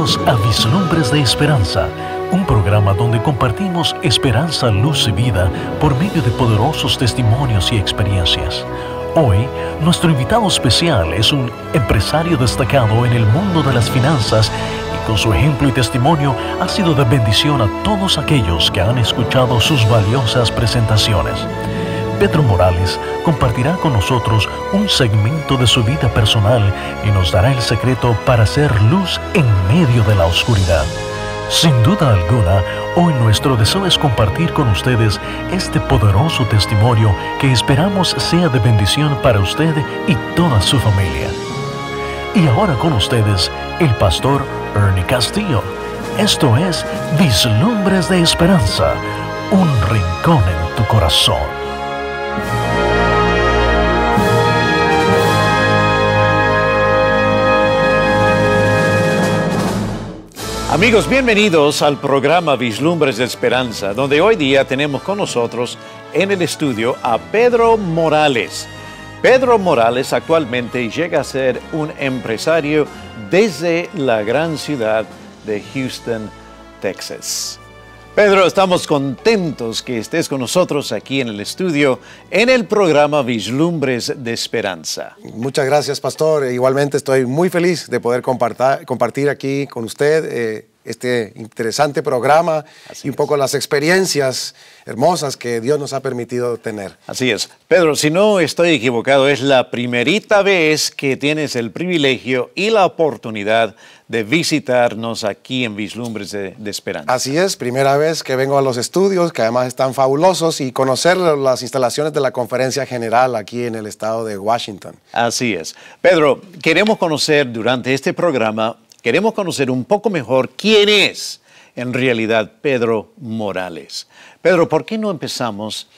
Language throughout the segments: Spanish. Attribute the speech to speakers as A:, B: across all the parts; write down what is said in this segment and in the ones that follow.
A: a Vislumbres de Esperanza, un programa donde compartimos esperanza, luz y vida por medio de poderosos testimonios y experiencias. Hoy, nuestro invitado especial es un empresario destacado en el mundo de las finanzas y con su ejemplo y testimonio ha sido de bendición a todos aquellos que han escuchado sus valiosas presentaciones. Pedro Morales compartirá con nosotros un segmento de su vida personal y nos dará el secreto para hacer luz en medio de la oscuridad. Sin duda alguna, hoy nuestro deseo es compartir con ustedes este poderoso testimonio que esperamos sea de bendición para usted y toda su familia. Y ahora con ustedes, el pastor Ernie Castillo. Esto es Vislumbres de Esperanza, un rincón en tu corazón. Amigos, bienvenidos al programa Vislumbres de Esperanza, donde hoy día tenemos con nosotros en el estudio a Pedro Morales. Pedro Morales actualmente llega a ser un empresario desde la gran ciudad de Houston, Texas. Pedro, estamos contentos que estés con nosotros aquí en el estudio en el programa Vislumbres de Esperanza.
B: Muchas gracias, Pastor. E igualmente estoy muy feliz de poder compartir aquí con usted. Eh, este interesante programa y un poco las experiencias hermosas que Dios nos ha permitido tener. Así es. Pedro, si no
A: estoy equivocado, es la primerita vez que tienes el privilegio y la oportunidad de visitarnos aquí en Vislumbres de Esperanza.
B: Así es, primera vez que vengo a los estudios, que además están fabulosos, y conocer las instalaciones de la Conferencia General aquí en el estado de Washington.
A: Así es. Pedro, queremos conocer durante este programa Queremos conocer un poco mejor quién es en realidad Pedro Morales. Pedro, ¿por qué no empezamos?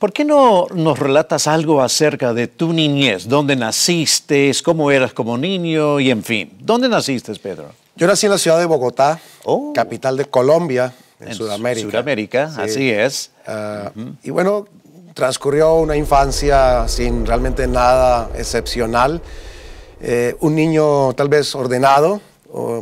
A: ¿Por qué no nos relatas algo acerca de tu niñez? ¿Dónde naciste? ¿Cómo eras como niño? Y en fin, ¿dónde
B: naciste, Pedro? Yo nací en la ciudad de Bogotá, oh. capital de Colombia, en, en Sudamérica.
A: Sudamérica, así
B: es. Ah, y bueno, transcurrió una infancia sin realmente nada excepcional. Eh, un niño tal vez ordenado.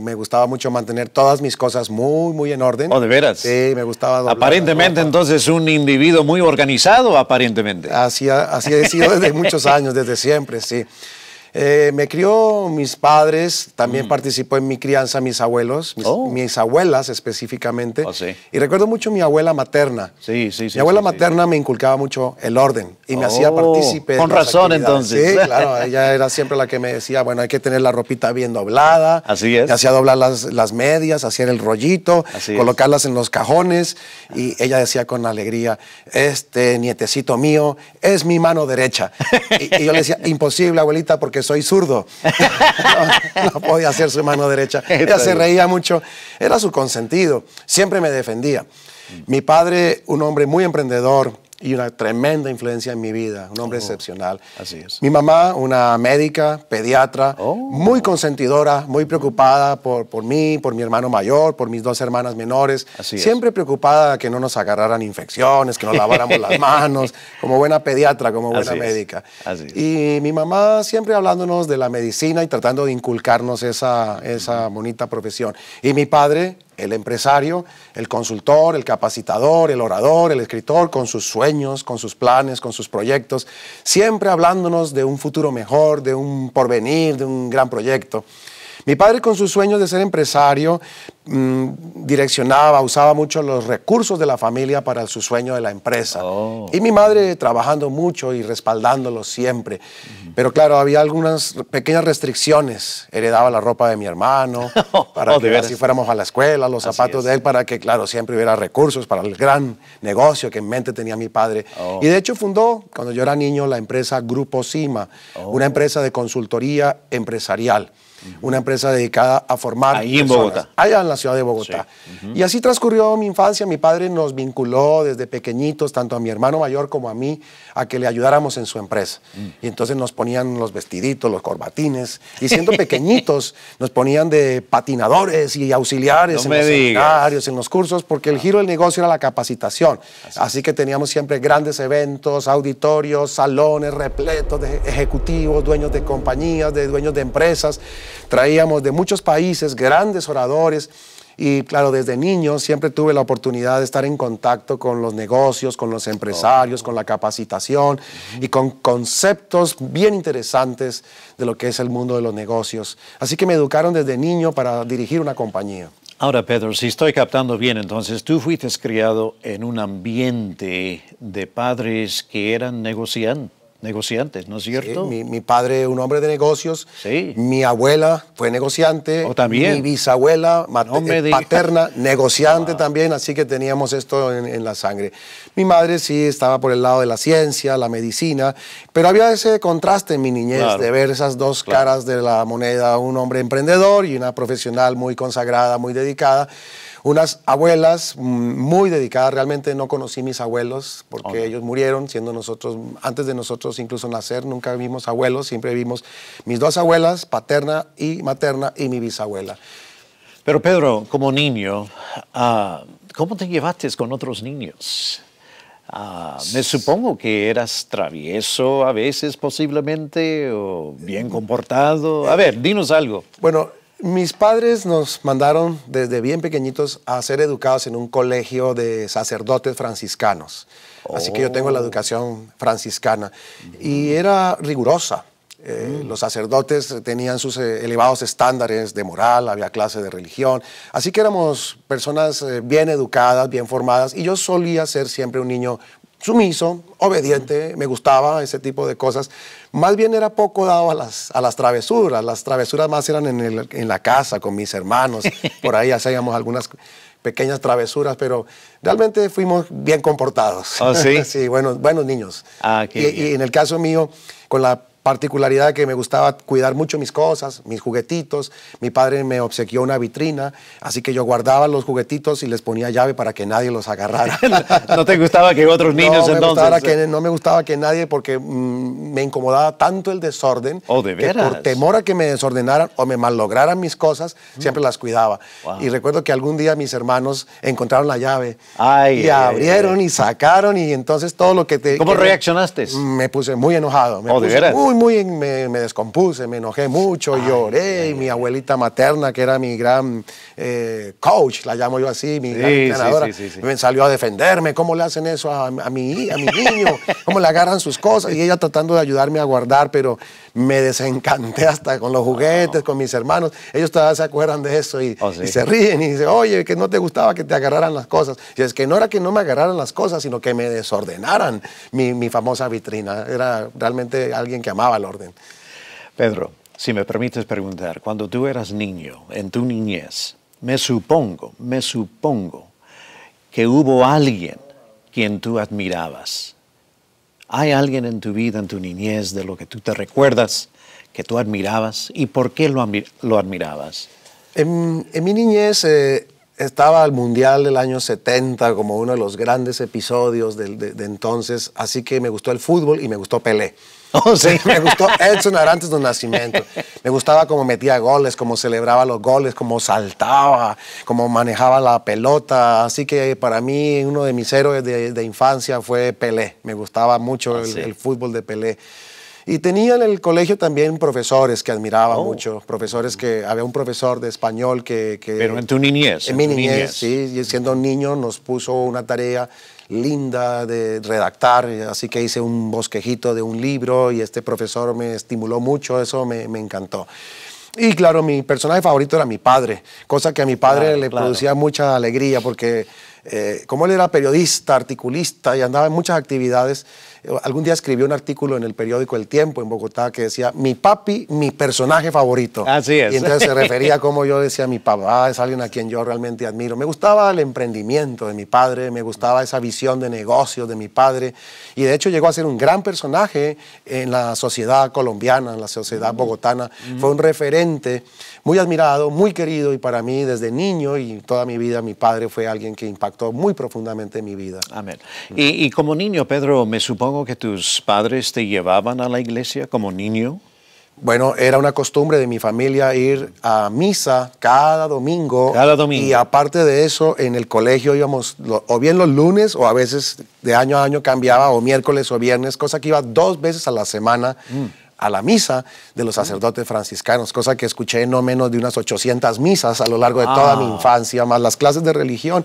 B: me gustaba mucho mantener todas mis cosas muy, muy en orden. ¿O oh, de veras? Sí, me gustaba. Aparentemente,
A: entonces, un individuo muy organizado, aparentemente. Así, así sido desde muchos años,
B: desde siempre, sí. Eh, me crió mis padres, también mm. participó en mi crianza mis abuelos, mis, oh. abuelas específicamente. Ah, y recuerdo mucho mi abuela materna. Sí, Mi abuela materna me inculcaba mucho el orden y me hacía oh, partícipe. Con razón entonces. Sí, claro, ella era siempre la que me decía, bueno, hay que tener la ropita bien doblada. Así es. Me hacía doblar las, medias, hacer el rollito, colocarlas en los cajones y ella decía con alegría, este nietecito mío es mi mano derecha. y, y yo le decía, imposible, abuelita, porque soy zurdo. no, no, podía hacer su mano derecha. Ella se reía mucho. Era su consentido. Siempre me defendía. Mi padre, un hombre muy emprendedor, y una tremenda influencia en mi vida, un hombre oh, excepcional. Así es. Mi mamá, una médica, pediatra, oh. muy consentidora, muy preocupada por, por mí, por mi hermano mayor, por mis dos hermanas menores, así siempre preocupada que no nos agarraran infecciones, que nos laváramos las manos, como buena pediatra, como buena médica. Así es. Y mi mamá siempre hablándonos de la medicina y tratando de inculcarnos esa, esa bonita profesión. Y mi padre, el empresario, el consultor, el capacitador, el orador, el escritor, con sus sueños, con sus planes, con sus proyectos, siempre hablándonos de un futuro mejor, de un porvenir, de un gran proyecto. Mi padre con sus sueños de ser empresario mm, direccionaba, usaba mucho los recursos de la familia para su sueño de la empresa. Oh. Y mi madre trabajando mucho y respaldándolo siempre. Pero claro, había algunas pequeñas restricciones. Heredaba la ropa de mi hermano, oh, para que así fuéramos a la escuela, los zapatos de él, para que claro, siempre hubiera recursos para el gran negocio que en mente tenía mi padre. Oh. Y de hecho fundó, cuando yo era niño, la empresa Grupo Cima, una empresa de consultoría empresarial una empresa dedicada a formar. Ahí en Bogotá. Allá en la ciudad de Bogotá. Y así transcurrió mi infancia. Mi padre nos vinculó desde pequeñitos, tanto a mi hermano mayor como a mí, a que le ayudáramos en su empresa. Mm. Y entonces nos ponían los vestiditos, los corbatines, y siendo pequeñitos nos ponían de patinadores y auxiliares en los cursos, porque el ah. giro del negocio era la capacitación. así que teníamos siempre grandes eventos, auditorios, salones repletos de ejecutivos, dueños de compañías, de dueños de empresas traíamos de muchos países grandes oradores y claro, desde niño siempre tuve la oportunidad de estar en contacto con los negocios, con los empresarios, oh. con la capacitación y con conceptos bien interesantes de lo que es el mundo de los negocios. Así que me educaron desde niño para dirigir una compañía.
A: Ahora, Pedro, si estoy captando bien, entonces tú fuiste criado en un ambiente de padres que eran negociantes
B: negociantes, ¿no es cierto? mi, padre un hombre de negocios. Sí. Mi abuela fue negociante. Oh, también. Mi bisabuela materna, eh, negociante también, así que teníamos esto en, la sangre. Mi madre sí estaba por el lado de la ciencia, la medicina, pero había ese contraste en mi niñez de ver esas dos caras de la moneda, un hombre emprendedor y una profesional muy consagrada, muy dedicada unas abuelas mm, muy dedicadas, realmente no conocí mis abuelos porque ellos murieron siendo nosotros, antes de nosotros incluso nacer, nunca vimos abuelos, siempre vimos mis dos abuelas, paterna y materna, y mi bisabuela. Pero Pedro, como niño, ah, ¿cómo te llevaste
A: con otros niños? Ah, me supongo que eras travieso a veces posiblemente o bien comportado. A ver, dinos algo. Bueno,
B: mis padres nos mandaron desde bien pequeñitos a ser educados en un colegio de sacerdotes franciscanos.
A: Así que yo tengo la oh.
B: educación franciscana. Y era rigurosa. Eh, mm. Los sacerdotes tenían sus eh, elevados estándares de moral, había clase de religión. Así que éramos personas eh, bien educadas, bien formadas. Y yo solía ser siempre un niño sumiso, obediente, me gustaba ese tipo de cosas. Más bien era poco dado a las, a las travesuras. Las travesuras más eran en, la casa con mis hermanos. Por ahí hacíamos algunas pequeñas travesuras, pero realmente fuimos bien comportados. ¿Ah, sí? sí, buenos, niños.
A: Ah, y
B: en el caso mío, con la particularidad que me gustaba cuidar mucho mis cosas, mis juguetitos. Mi padre me obsequió una vitrina, así que yo guardaba los juguetitos y les ponía llave para que nadie los agarrara. ¿No te gustaba que otros niños entonces? Eh. no me gustaba que nadie porque mm, me incomodaba tanto el desorden
A: oh, ¿de que por
B: temor a que me desordenaran o me malograran mis cosas, mm. siempre las cuidaba. Y recuerdo que algún día mis hermanos encontraron la llave y abrieron y sacaron y entonces todo lo que te... ¿Cómo reaccionaste? Me, puse muy enojado. Me oh, ¿de veras? muy, me, descompuse, me enojé mucho, lloré. y mi abuelita materna, que era mi gran eh, coach, la llamo yo así, mi gran entrenadora, me salió a defenderme. ¿Cómo le hacen eso a, a, mi, a mi niño? ¿Cómo le agarran sus cosas? Y ella tratando de ayudarme a guardar, pero me desencanté hasta con los juguetes, con mis hermanos. Ellos todavía se acuerdan de eso oh, y, se ríen y dicen, oye, que no te gustaba que te agarraran las cosas. Y es que no era que no me agarraran las cosas, sino que me desordenaran mi, mi famosa vitrina. Era realmente alguien que amaba el orden. Pedro,
A: si me permites preguntar, cuando tú eras niño, en tu niñez, me supongo, me supongo que hubo alguien quien tú admirabas ¿Hay alguien en tu vida, en tu niñez, de lo que tú te recuerdas, que tú admirabas y por qué lo, lo admirabas?
B: En, mi niñez eh, estaba el Mundial del año 70 como uno de los grandes episodios de, de entonces, así que me gustó el fútbol y me gustó Pelé no oh, sí. me gustó Edson antes de Nacimiento. Me gustaba cómo metía goles, cómo celebraba los goles, cómo saltaba, cómo manejaba la pelota. Así que para mí uno de mis héroes de, infancia fue Pelé. Me gustaba mucho ah, el, fútbol de Pelé. Y tenía en el colegio también profesores que admiraba oh. mucho, profesores que, había un profesor de español que... Pero en tu niñez. En, mi niñez, sí. Y siendo niño nos puso una tarea linda de redactar, así que hice un bosquejito de un libro y este profesor me estimuló mucho, eso me, encantó. Y claro, mi personaje favorito era mi padre, cosa que a mi padre le producía mucha alegría porque eh, como él era periodista, articulista y andaba en muchas actividades, Algún día escribió un artículo en el periódico El Tiempo en Bogotá que decía, mi papi, mi personaje favorito.
A: Así es. Y entonces se refería
B: como yo decía, mi papá es alguien a quien yo realmente admiro. Me gustaba el emprendimiento de mi padre, me gustaba esa visión de negocio de mi padre. Y de hecho llegó a ser un gran personaje en la sociedad colombiana, en la sociedad bogotana. Mm. Fue un referente muy admirado, muy querido y para mí desde niño y toda mi vida mi padre fue alguien que impactó muy profundamente mi vida. Amén. y
A: como niño, Pedro, me supongo que tus padres te llevaban
B: a la iglesia como niño? Bueno, era una costumbre de mi familia ir a misa cada domingo. Cada domingo. Y aparte de eso, en el colegio íbamos o bien los lunes o a veces de año a año cambiaba o miércoles o viernes, cosa que iba dos veces a la semana. Mm. a la misa de los mm. sacerdotes franciscanos, cosa que escuché no menos de unas 800 misas a lo largo de toda mi ah. infancia, más las clases de religión.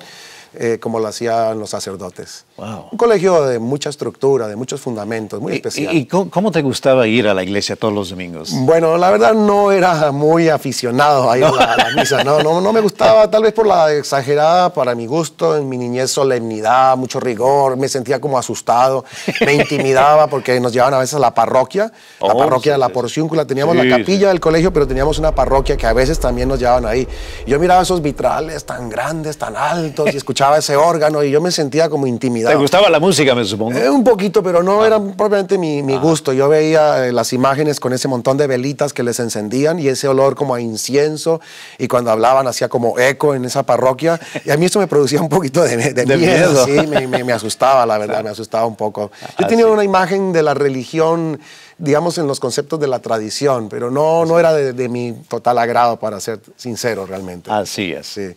B: Eh, como lo hacían los sacerdotes. Un colegio de mucha estructura, de muchos fundamentos, muy especial. ¿Y,
A: cómo, te gustaba ir a la iglesia todos los domingos? Bueno, la verdad
B: no era muy aficionado a ir a, la, misa. No, no, me gustaba, tal vez por la exagerada para mi gusto, en mi niñez solemnidad, mucho rigor, me sentía como asustado, me intimidaba porque nos llevaban a veces a la parroquia, la oh, parroquia de la Porciúncula, teníamos la capilla del colegio, pero teníamos una parroquia que a veces también nos llevaban ahí. yo miraba esos vitrales tan grandes, tan altos y escuchaba escuchaba ese órgano y yo me sentía como intimidado. ¿Te gustaba la
A: música, me supongo? Eh, un
B: poquito, pero no ah. era propiamente mi, ah. gusto. Yo veía eh, las imágenes con ese montón de velitas que les encendían y ese olor como a incienso y cuando hablaban hacía como eco en esa parroquia y a mí eso me producía un poquito de, miedo. Sí, me, asustaba, la verdad, me asustaba un poco. Ah, yo tenía una imagen de la religión digamos, en los conceptos de la tradición, pero no, no era de, de mi total agrado, para ser sincero, realmente.
A: Así es. Sí.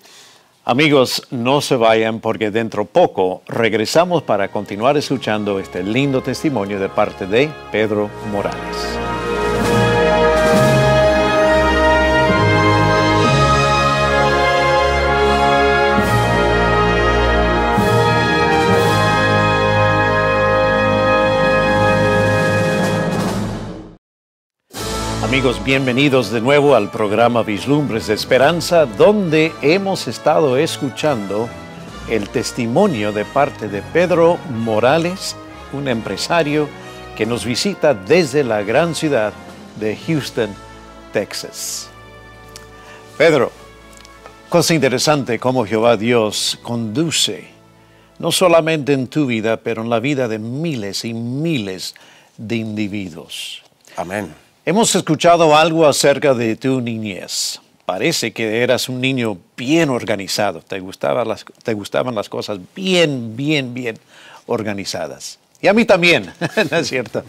A: Amigos, no se vayan porque dentro poco regresamos para continuar escuchando este lindo testimonio de parte de Pedro Morales. Amigos, bienvenidos de nuevo al programa Vislumbres de Esperanza, donde hemos estado escuchando el testimonio de parte de Pedro Morales, un empresario que nos visita desde la gran ciudad de Houston, Texas. Pedro, cosa interesante cómo Jehová Dios conduce, no solamente en tu vida, pero en la vida de miles y miles de individuos. Amén. Hemos escuchado algo acerca de tu niñez. Parece que eras un niño bien organizado. Te, gustaban las, te gustaban las cosas bien, bien, bien organizadas. Y a mí también, ¿no es cierto?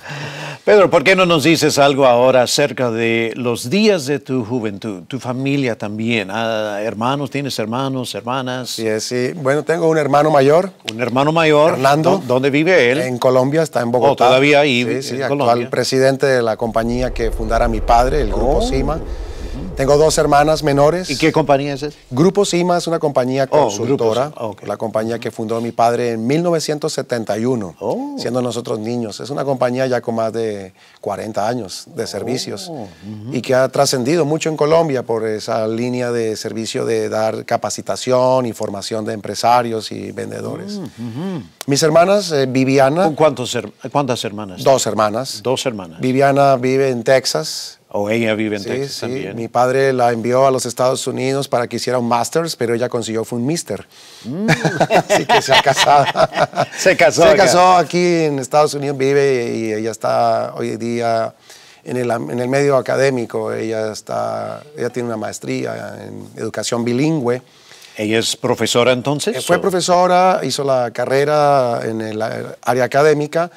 A: Pedro, ¿por qué no nos dices algo ahora acerca de los días de tu juventud, tu familia también? Ah, hermanos, ¿tienes hermanos, hermanas? Sí, sí. Bueno, tengo un hermano mayor.
B: Un hermano mayor. Hernando. ¿Dónde vive él? En Colombia, está en oh, Bogotá. Oh, todavía ahí. Sí, sí, actual presidente de la compañía que fundara mi padre, el Grupo oh. CIMA. Tengo dos hermanas menores. ¿Y qué compañía es esa? Grupo Sima es una compañía oh, consultora, la compañía que fundó mi padre en 1971, siendo nosotros niños. Es una compañía ya con más de 40 años de oh, servicios y que ha trascendido mucho en Colombia por esa línea de servicio de dar capacitación y formación de empresarios y vendedores. Mm, Mis hermanas, eh, Viviana... ¿Cuántos ¿Cuántas hermanas? Dos hermanas. Dos hermanas. Viviana vive en Texas o ella vive en sí, Texas sí. Mi padre la envió a los Estados Unidos para que hiciera un master's, pero ella consiguió fue un mister. Mm. Así que se ha casado. se casó. Se casó aquí en Estados Unidos, vive y ella está hoy día en el, en el, medio académico. Ella, está, ella tiene una maestría en educación bilingüe.
A: ¿Ella es profesora entonces? Eh, fue
B: profesora, hizo la carrera en el área académica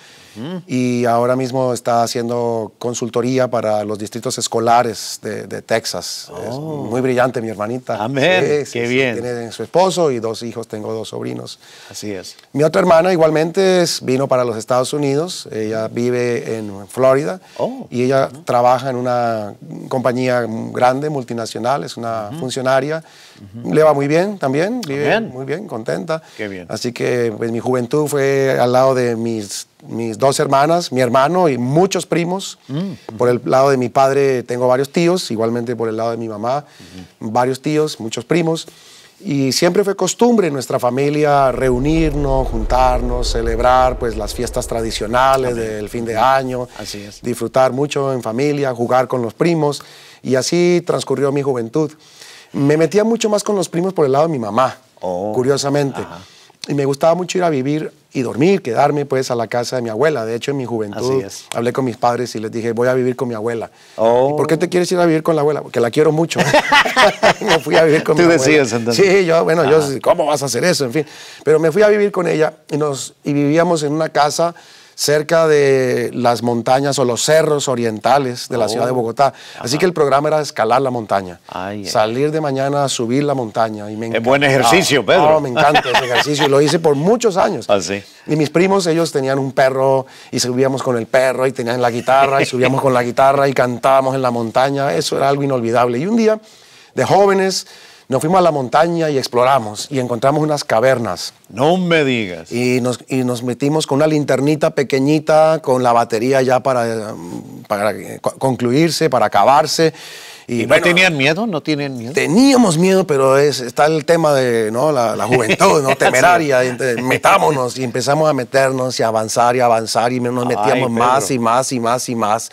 B: y ahora mismo está haciendo consultoría para los distritos escolares de, Texas. Es oh. muy brillante mi hermanita. Amén. Qué bien. Tiene su esposo y dos hijos, tengo dos sobrinos. Así es. Mi otra hermana igualmente vino para los Estados Unidos, ella vive en Florida oh. y ella trabaja en una compañía grande, multinacional, es una funcionaria. Le va muy bien también, muy bien, contenta. Así que pues, mi juventud fue al lado de mis, dos hermanas, mi hermano y muchos primos. Mm. Por el lado de mi padre tengo varios tíos, igualmente por el lado de mi mamá, varios tíos, muchos primos. Y siempre fue costumbre en nuestra familia reunirnos, juntarnos, celebrar pues, las fiestas tradicionales del fin de año, disfrutar mucho en familia, jugar con los primos. Y así transcurrió mi juventud. Me metía mucho más con los primos por el lado de mi mamá, oh, curiosamente. Y me gustaba mucho ir a vivir y dormir, quedarme pues a la casa de mi abuela. De hecho, en mi juventud hablé con mis padres y les dije, voy a vivir con mi abuela. Oh. ¿Y por qué te quieres ir a vivir con la abuela? Porque la quiero mucho. ¿eh? me fui a vivir con ¿Tú decías, Sí, yo, bueno, yo, ¿cómo vas a hacer eso? En fin. Pero me fui a vivir con ella y, nos, y vivíamos en una casa cerca de las montañas o los cerros orientales de la ciudad de oh. Bogotá. Así que el programa era escalar la montaña, salir de mañana a subir la montaña. Y es buen ejercicio, Pedro. me encanta ese ejercicio y lo hice por muchos años. Así. Ah, y mis primos, ellos tenían un perro y subíamos con el perro y tenían la guitarra y subíamos con la guitarra y cantábamos en la montaña. Eso era algo inolvidable. Y un día, de jóvenes, nos fuimos a la montaña y exploramos y encontramos unas cavernas. No me digas. Y nos, y nos metimos con una linternita pequeñita, con la batería ya para, mm, para eh, concluirse, para acabarse. ¿Y, no tenían miedo? ¿No tienen miedo? Teníamos miedo, pero es, está el tema de ¿no? la, juventud, ¿no? temeraria. metámonos y empezamos a meternos y avanzar y avanzar y nos metíamos más y más y más y más.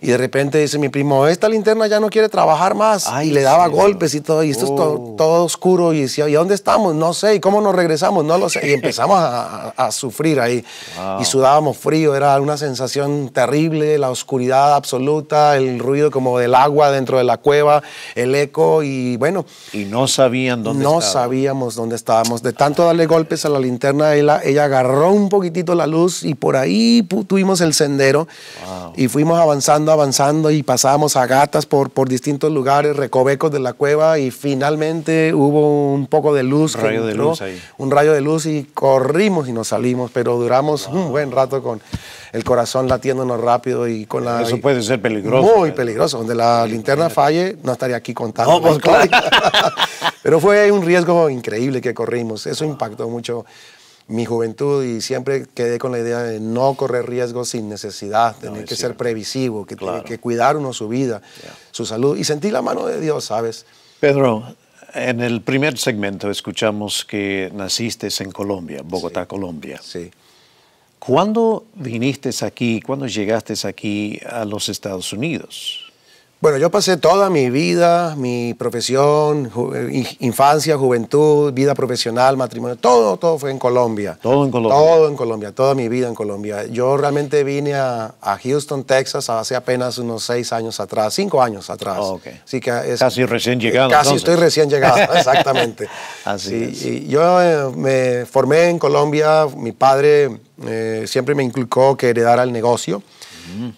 B: Y de repente dice mi primo, esta linterna ya no quiere trabajar más. y le daba golpes y todo, y esto es todo, oh. oscuro. Y decía, ¿y dónde estamos? No sé. ¿Y cómo nos regresamos? No lo sé. Y empezamos a, sufrir ahí. Y sudábamos frío, era una sensación terrible, la oscuridad absoluta, el ruido como del agua dentro de la cueva, el eco y bueno. Y no sabían dónde No sabíamos dónde estábamos. De tanto darle golpes a la linterna, ella, ella agarró un poquitito la luz y por ahí tuvimos el sendero y fuimos avanzando avanzando, y pasábamos a gatas por, por distintos lugares, recovecos de la cueva y finalmente hubo un poco de luz. Un rayo de luz Un rayo de luz y corrimos y nos salimos, pero duramos un buen rato con el corazón latiéndonos rápido y con la... Eso puede ser peligroso. Muy peligroso. Donde la linterna falle, no estaría aquí contando. Pues, pero fue un riesgo increíble que corrimos. Eso impactó mucho mi juventud y siempre quedé con la idea de no correr riesgos sin necesidad, tener que ser previsivo, que, tiene que cuidar uno su vida, su salud y sentí la mano de Dios, ¿sabes?
A: Pedro, en el primer segmento escuchamos que naciste en Colombia, Bogotá, Colombia. Sí. ¿Cuándo viniste aquí, cuándo llegaste aquí
B: a los Estados Unidos? Bueno, yo pasé toda mi vida, mi profesión, eh, infancia, juventud, vida profesional, matrimonio, todo, todo fue en Colombia. Todo en Colombia. Todo en Colombia, toda mi vida en Colombia. Yo realmente vine a, Houston, Texas, hace apenas unos seis años atrás, cinco años atrás. Oh, Así que es, casi recién eh, llegado. Casi estoy recién llegado, exactamente. Así es. yo eh, me formé en Colombia, mi padre siempre me inculcó que heredara el negocio.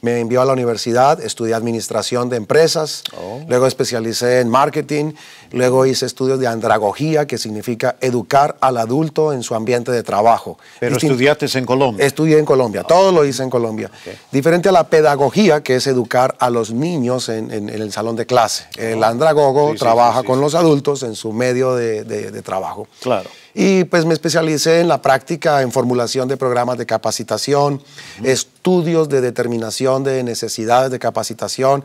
B: Me envió a la universidad, estudié administración de empresas, oh. luego especialicé en marketing, luego hice estudios de andragogía, que significa educar al adulto en su ambiente de trabajo. Pero estudiaste en Colombia. Estudié en Colombia, todo lo hice en Colombia. Diferente a la pedagogía, que es educar a los niños en, el salón de clase. El ah. andragogo trabaja con los adultos en su medio de trabajo. Claro. Y pues me especialicé en la práctica, en formulación de programas de capacitación, estudios de determinación de necesidades de capacitación.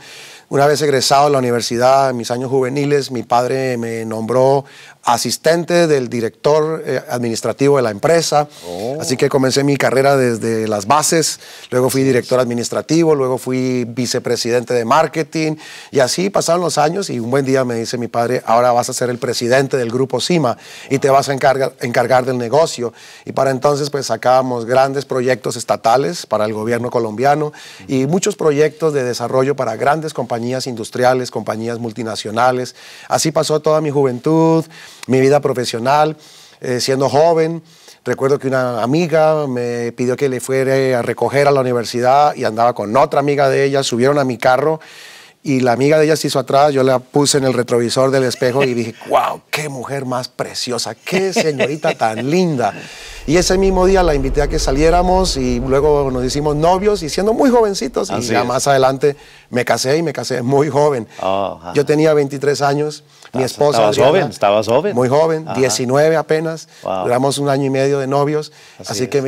B: Una vez egresado de la universidad, en mis años juveniles, mi padre me nombró asistente del director eh, administrativo de la empresa. Oh. Así que comencé mi carrera desde las bases, luego fui director administrativo, luego fui vicepresidente de marketing y así pasaron los años y un buen día me dice mi padre, ahora vas a ser el presidente del grupo CIMA y te vas a encargar, encargar del negocio. Y para entonces pues sacábamos grandes proyectos estatales para el gobierno colombiano y muchos proyectos de desarrollo para grandes compañías industriales, compañías multinacionales. Así pasó toda mi juventud mi vida profesional, eh, siendo joven. Recuerdo que una amiga me pidió que le fuera a recoger a la universidad y andaba con otra amiga de ella, subieron a mi carro y la amiga de ella se hizo atrás, yo la puse en el retrovisor del espejo y dije, wow, qué mujer más preciosa, qué señorita tan linda. Y ese mismo día la invité a que saliéramos y luego nos hicimos novios y siendo muy jovencitos. y ya más adelante me casé y me casé muy joven. Oh, yo tenía 23 años. Mi ah, esposa. Estabas joven,
A: estabas joven. Muy
B: joven, 19 apenas. un año y medio de novios. Así, que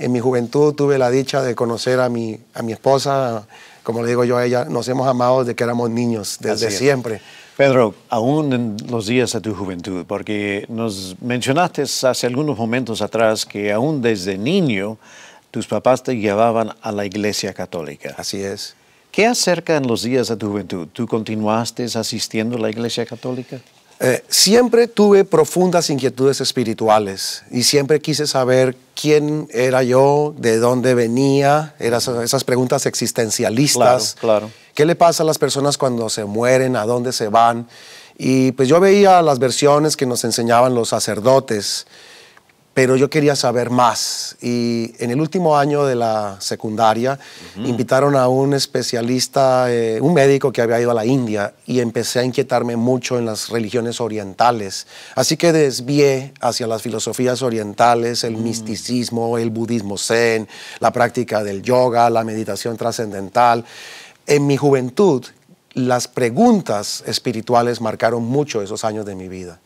B: en mi juventud tuve la dicha de conocer a mi, a mi esposa como le digo yo a ella, nos hemos amado desde que éramos niños, desde siempre. Pedro, aún en
A: los días de tu juventud, porque nos mencionaste hace algunos momentos atrás que aún desde niño tus papás te llevaban a la iglesia católica. Así es. ¿Qué acerca en los días de tu juventud? ¿Tú continuaste asistiendo a la iglesia católica?
B: Eh, siempre tuve profundas inquietudes espirituales y siempre quise saber quién era yo, de dónde venía, eran esas preguntas existencialistas. Claro, claro qué le pasa a las personas cuando se mueren, a dónde se van. Y pues yo veía las versiones que nos enseñaban los sacerdotes, pero yo quería saber más. Y en el último año de la secundaria invitaron a un especialista, eh, un médico que había ido a la India y empecé a inquietarme mucho en las religiones orientales. Así que desvié hacia las filosofías orientales, el mm. misticismo, el budismo zen, la práctica del yoga, la meditación trascendental en mi juventud, las preguntas espirituales marcaron mucho esos años de mi vida.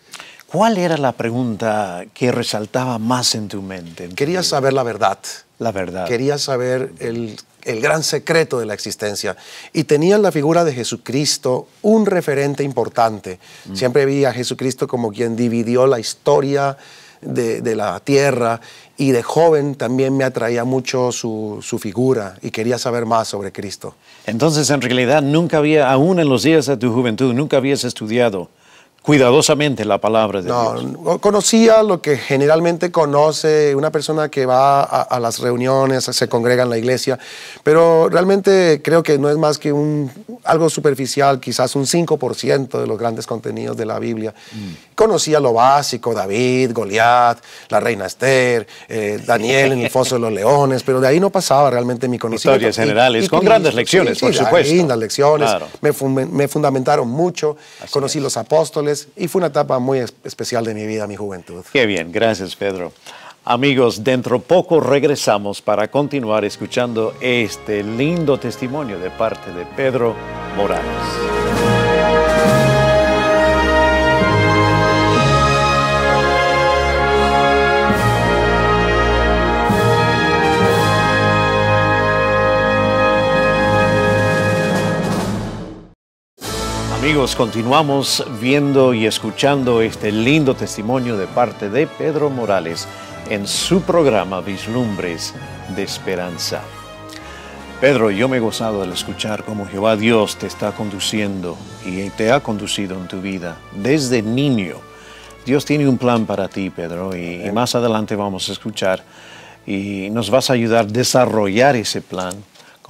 B: ¿Cuál era la pregunta que resaltaba más en tu mente? Quería saber la verdad. La verdad. Quería saber el, gran secreto de la existencia. Y tenía la figura de Jesucristo un referente importante. Mm. Siempre vi a Jesucristo como quien dividió la historia, de, la tierra y de joven también me atraía mucho su, figura y quería saber más sobre Cristo.
A: Entonces, en realidad, nunca había, aún en los días de tu juventud, nunca habías estudiado cuidadosamente la palabra de
B: Dios. No, conocía lo que generalmente conoce una persona que va a, las reuniones, se congrega en la iglesia, pero realmente creo que no es más que un, algo superficial, quizás un 5% de los grandes contenidos de la Biblia. Mm conocía lo básico, David, Goliat, la reina Esther, eh, Daniel en el foso de los leones, pero de ahí no pasaba realmente mi conocimiento. Historias generales, con grandes lecciones, por supuesto. Lindas lecciones, me, fundamentaron mucho, conocí los apóstoles y fue una etapa muy especial de mi vida, mi juventud.
A: Qué bien, gracias Pedro. Amigos, dentro poco regresamos para continuar escuchando este lindo testimonio de parte de Pedro Morales. amigos, continuamos viendo y escuchando este lindo testimonio de parte de Pedro Morales en su programa Vislumbres de Esperanza. Pedro, yo me he gozado al escuchar cómo Jehová Dios te está conduciendo y te ha conducido en tu vida desde niño. Dios tiene un plan para ti, Pedro, y, y más adelante vamos a escuchar y nos vas a ayudar a desarrollar ese plan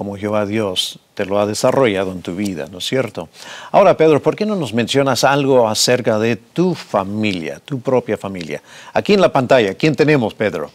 A: como Jehová Dios te lo ha desarrollado en tu vida, ¿no es cierto? Ahora, Pedro, ¿por qué no nos mencionas algo acerca de tu familia, tu propia familia? Aquí en la pantalla, ¿quién tenemos, Pedro?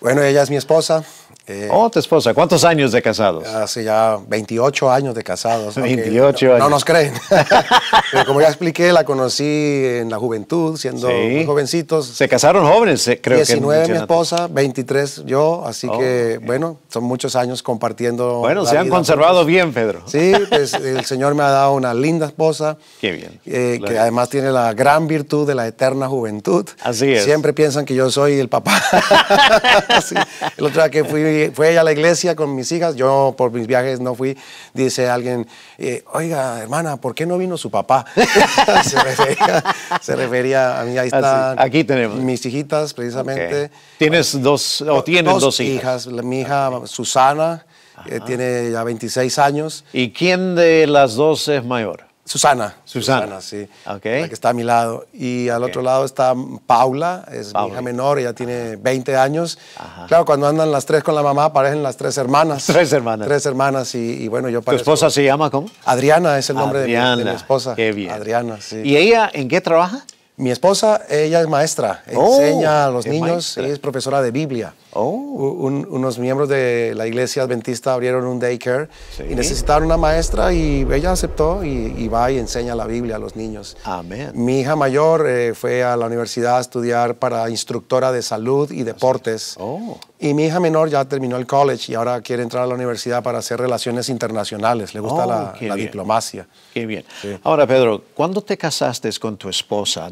B: Bueno, ella es mi esposa. Eh, oh,
A: tu esposa. ¿Cuántos años de
B: casados? Hace ya 28 años de casados. 28 años. No nos creen. Pero como ya expliqué, la conocí en la juventud, siendo muy jovencitos. Se casaron jóvenes, creo 19 que. 19 mi esposa, 23 yo. Así oh, que, bueno, son muchos años compartiendo. Bueno, se han conservado bien, Pedro. Sí, pues el Señor me ha dado una linda esposa. Qué bien. Eh, que además tiene la gran virtud de la eterna juventud. Así es. Siempre piensan que yo soy el papá. El otro día que fui, fue a la iglesia con mis hijas, yo por mis viajes no fui, dice alguien, eh, oiga, hermana, ¿por qué no vino su papá? se, refería, a mí, ahí ah, están. Mis hijitas, precisamente.
A: Tienes dos, o
B: tienes dos, hijas. Mi hija Susana, eh, tiene ya 26 años. ¿Y quién de las dos es mayor? Susana. Susana. sí. La que está a mi lado. Y al otro lado está Paula, es mi hija menor, ella tiene 20 años. Claro, cuando andan las tres con la mamá, parecen las tres hermanas. Tres hermanas. Tres hermanas, y, bueno, yo parezco... ¿Tu esposa se llama cómo? Adriana es el nombre de mi, esposa. Qué bien. Adriana, sí. ¿Y ella en qué trabaja? Mi esposa, ella es maestra, oh, enseña a los niños, es profesora de Biblia. Oh. unos miembros de la iglesia adventista abrieron un daycare y necesitaron una maestra y ella aceptó y, va y enseña la Biblia a los niños. Amén. Mi hija mayor eh, fue a la universidad a estudiar para instructora de salud y deportes. Oh. Y mi hija menor ya terminó el college y ahora quiere entrar a la universidad para hacer relaciones internacionales. Le gusta la, diplomacia. Qué bien. Ahora, Pedro, ¿cuándo te casaste con tu esposa,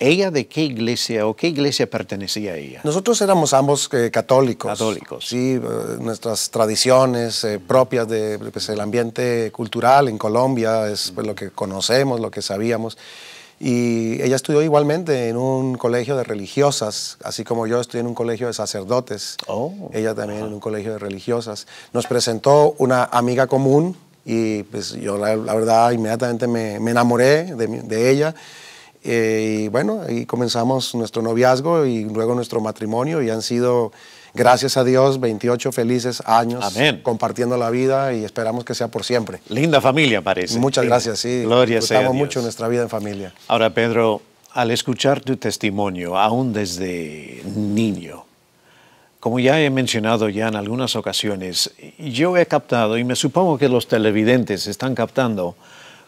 B: ¿ella de qué iglesia o qué iglesia pertenecía a ella? Nosotros éramos ambos eh, católicos. Católicos. Sí, eh, nuestras tradiciones eh, propias del de, pues, ambiente cultural en Colombia es pues, lo que conocemos, lo que sabíamos. Y ella estudió igualmente en un colegio de religiosas, así como yo estoy en un colegio de sacerdotes. Oh. ella también en un colegio de religiosas. Nos presentó una amiga común y pues yo la, verdad inmediatamente me, me enamoré de, de ella. Eh, y bueno, ahí comenzamos nuestro noviazgo y luego nuestro matrimonio y han sido, gracias a Dios, 28 felices años Amén. compartiendo la vida y esperamos que sea por siempre.
A: Linda familia parece. Muchas gracias, sí. Gloria sea a Dios.
B: mucho nuestra vida en familia.
A: Ahora, Pedro, al escuchar tu testimonio, aún desde niño, como ya he mencionado ya en algunas ocasiones, yo he captado, y me supongo que los televidentes están captando,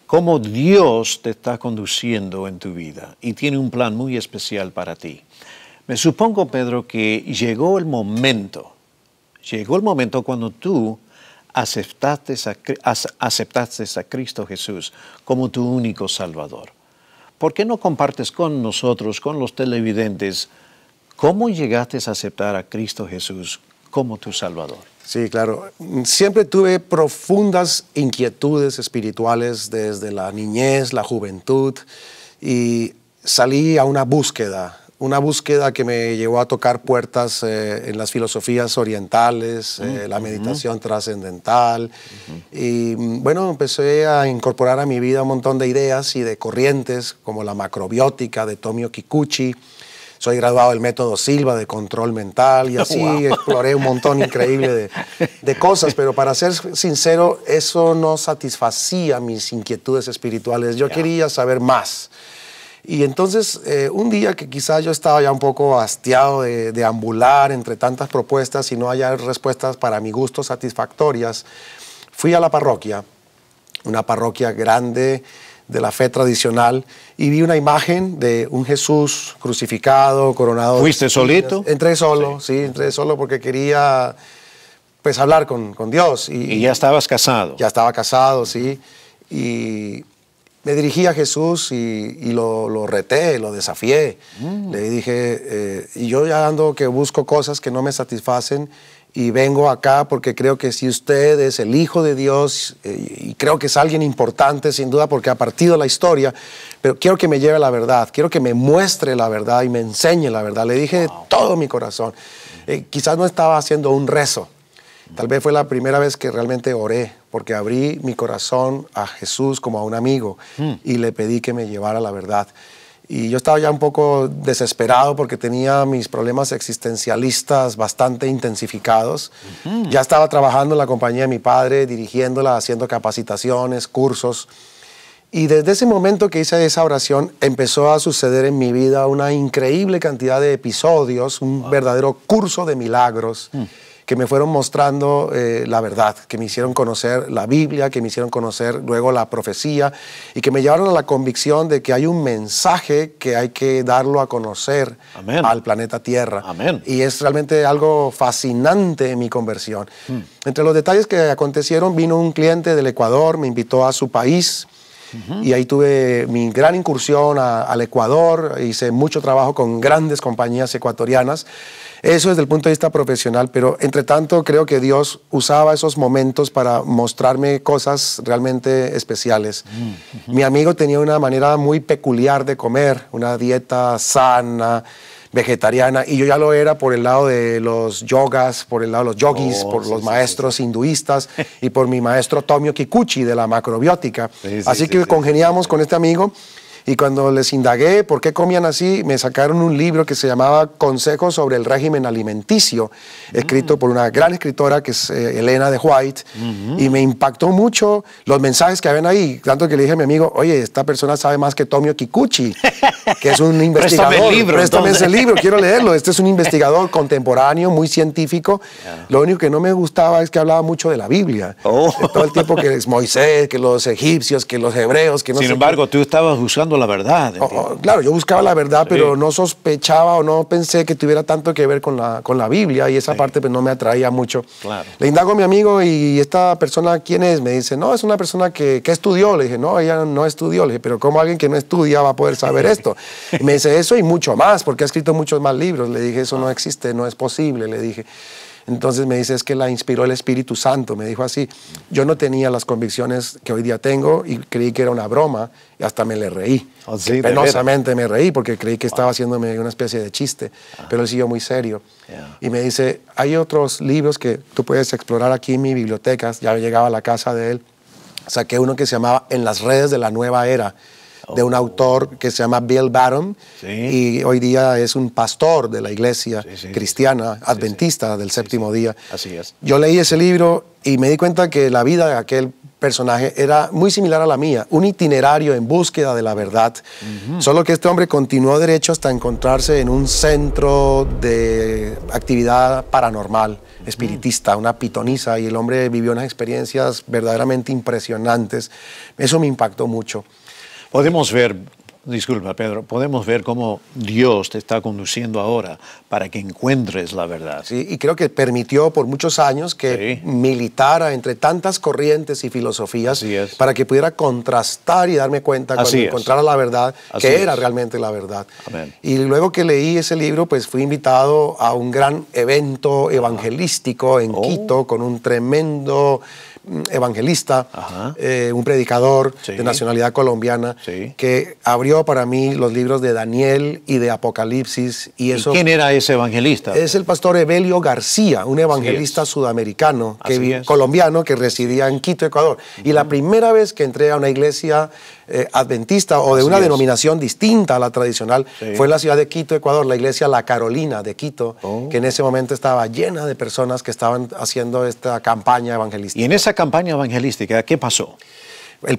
A: cómo Dios te está conduciendo en tu vida y tiene un plan muy especial para ti. Me supongo, Pedro, que llegó el momento, llegó el momento cuando tú aceptaste a, aceptaste a Cristo Jesús como tu único Salvador. ¿Por qué no compartes con nosotros, con los televidentes, cómo llegaste a aceptar a
B: Cristo Jesús como tu Salvador? Sí, claro. Siempre tuve profundas inquietudes espirituales desde la niñez, la juventud, y salí a una búsqueda, una búsqueda que me llevó a tocar puertas eh, en las filosofías orientales, eh, mm, la meditación trascendental, y mm, bueno, empecé a incorporar a mi vida un montón de ideas y de corrientes, como la macrobiótica de Tomio Kikuchi, soy graduado del método Silva de control mental y así exploré un montón increíble de, de, cosas, pero para ser sincero, eso no satisfacía mis inquietudes espirituales, yo quería saber más. Y entonces, eh, un día que quizás yo estaba ya un poco hastiado de, de, ambular entre tantas propuestas y no hallar respuestas para mi gusto satisfactorias, fui a la parroquia, una parroquia grande, de la fe tradicional y vi una imagen de un Jesús crucificado, coronado. ¿Fuiste solito? Entré solo, sí, entré solo porque quería pues hablar con, Dios. Y, ya estabas casado. Ya estaba casado, sí. Y me dirigí a Jesús y, lo, lo, reté, lo desafié. Mm. Le dije, eh, y yo ya ando que busco cosas que no me satisfacen y vengo acá porque creo que si usted es el Hijo de Dios, eh, y creo que es alguien importante sin duda porque ha partido la historia, pero quiero que me lleve la verdad, quiero que me muestre la verdad y me enseñe la verdad. Le dije de todo mi corazón. Eh, quizás no estaba haciendo un rezo, tal vez fue la primera vez que realmente oré, porque abrí mi corazón a Jesús como a un amigo hmm. y le pedí que me llevara la verdad y yo estaba ya un poco desesperado porque tenía mis problemas existencialistas bastante intensificados. Ya estaba trabajando en la compañía de mi padre, dirigiéndola, haciendo capacitaciones, cursos. Y desde ese momento que hice esa oración empezó a suceder en mi vida una increíble cantidad de episodios, un verdadero curso de milagros. Mm que me fueron mostrando eh, la verdad, que me hicieron conocer la Biblia, que me hicieron conocer luego la profecía y que me llevaron a la convicción de que hay un mensaje que hay que darlo a conocer al planeta Tierra. Amén. Y es realmente algo fascinante mi conversión. Hmm. Entre los detalles que acontecieron, vino un cliente del Ecuador, me invitó a su país. Y ahí tuve mi gran incursión al Ecuador, hice mucho trabajo con grandes compañías ecuatorianas eso desde el punto de vista profesional, pero entre tanto creo que Dios usaba esos momentos para mostrarme cosas realmente especiales. Mi amigo tenía una manera muy peculiar de comer, una dieta sana vegetariana y yo ya lo era por el lado de los yogas, por el lado de los yogis, oh, por los maestros hinduistas y por mi maestro Tomio Kikuchi de la macrobiótica. Así que congeniamos con este amigo y cuando les indagué por qué comían así, me sacaron un libro que se llamaba Consejos sobre el régimen alimenticio, mm. escrito por una gran escritora que es eh, Elena de White, y me impactó mucho los mensajes que habían ahí, tanto que le dije a mi amigo, oye, esta persona sabe más que Tomio Kikuchi, que es un investigador. Préstame el libro, Préstame ese libro, quiero leerlo. Este es un investigador contemporáneo, muy científico. Lo único que no me gustaba es que hablaba mucho de la Biblia. Oh. Todo el tiempo que es Moisés, que los egipcios, que los hebreos, que Sin embargo, tú estabas usando la verdad. Oh, oh, claro, yo buscaba la verdad, pero no sospechaba o no pensé que tuviera tanto que ver con la, con la Biblia y esa parte pues, no me atraía mucho. Le indago a mi amigo y esta persona, ¿quién es? Me dice, no, es una persona que, que estudió. Le dije, no, ella no estudió. Le dije, pero ¿cómo alguien que no estudia va a poder saber esto? me dice, eso y mucho más, porque ha escrito muchos más libros. Le dije, eso no ah. existe, no es posible. Le dije. Entonces me dice, es que la inspiró el Espíritu Santo, me dijo así. Yo no tenía las convicciones que hoy día tengo y creí que era una broma y hasta me le reí. Ah, penosamente me reí porque creí que estaba haciéndome una especie de chiste, ah. pero él siguió muy serio. Y me dice, hay otros libros que tú puedes explorar aquí en mi biblioteca, ya llegaba a la casa de él, saqué uno que se llamaba En las redes de la nueva era, de un autor que se llama Bill Barron y hoy día es un pastor de la iglesia cristiana adventista del séptimo día. Así es. Yo leí ese libro y me di cuenta que la vida de aquel personaje era muy similar a la mía, un itinerario en búsqueda de la verdad, solo que este hombre continuó derecho hasta encontrarse en un centro de actividad paranormal espiritista, una pitonisa, y el hombre vivió unas experiencias verdaderamente impresionantes. Eso me impactó mucho. Podemos ver, disculpa
A: Pedro, podemos ver cómo Dios te está conduciendo ahora para que encuentres la verdad.
B: Sí, y creo que permitió por muchos años que militara entre tantas corrientes y filosofías para que pudiera contrastar y darme cuenta cuando encontrara la verdad, que era realmente la verdad. Y luego que leí ese libro, pues fui invitado a un gran evento evangelístico en oh. Quito con un tremendo evangelista, eh, un predicador de nacionalidad colombiana, que abrió para mí los libros de Daniel y de Apocalipsis. ¿Y, eso, quién
A: era ese evangelista? Es
B: el pastor Evelio García, un evangelista sudamericano, que, colombiano, que residía en Quito, Ecuador. Y la primera vez que entré a una iglesia eh, adventista o de una denominación distinta a la tradicional, fue la ciudad de Quito, Ecuador, la iglesia La Carolina de Quito, oh. que en ese momento estaba llena de personas que estaban haciendo esta campaña evangelística. ¿Y en esa campaña evangelística qué pasó?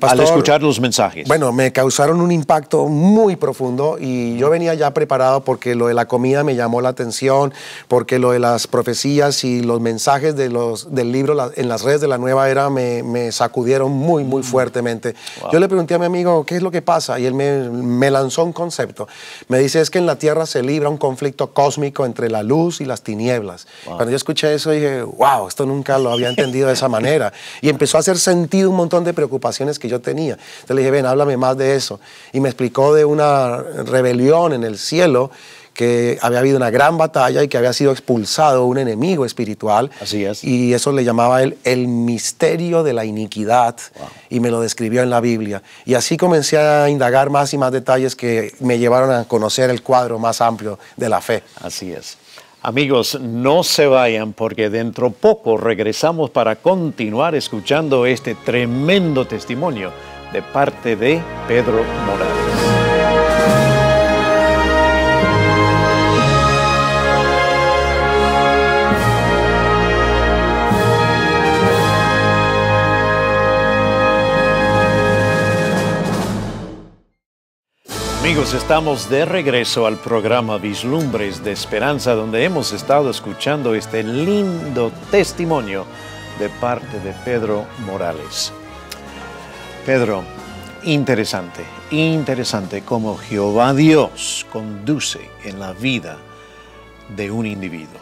B: al escuchar los mensajes. Bueno, me causaron un impacto muy profundo y yo venía ya preparado porque lo de la comida me llamó la atención, porque lo de las profecías y los mensajes de los, del libro en las redes de la nueva era me, sacudieron muy, muy mm. fuertemente. Yo le pregunté a mi amigo, ¿qué es lo que pasa? Y él me, me lanzó un concepto. Me dice, es que en la Tierra se libra un conflicto cósmico entre la luz y las tinieblas. Cuando yo escuché eso dije, wow, esto nunca lo había entendido de esa manera. Y empezó a hacer sentido un montón de preocupaciones que yo tenía. Entonces le dije, ven, háblame más de eso. Y me explicó de una rebelión en el cielo que había habido una gran batalla y que había sido expulsado un enemigo espiritual. Así es. Y eso le llamaba él el misterio de la iniquidad y me lo describió en la Biblia. Y así comencé a indagar más y más detalles que me llevaron a conocer el cuadro más amplio de la fe. Así es. Amigos, no
A: se vayan porque dentro poco regresamos para continuar escuchando este tremendo testimonio de parte de Pedro Morales. Amigos, estamos de regreso al programa Vislumbres de Esperanza, donde hemos estado escuchando este lindo testimonio de parte de Pedro Morales. Pedro, interesante, interesante cómo Jehová Dios conduce en la vida de un individuo.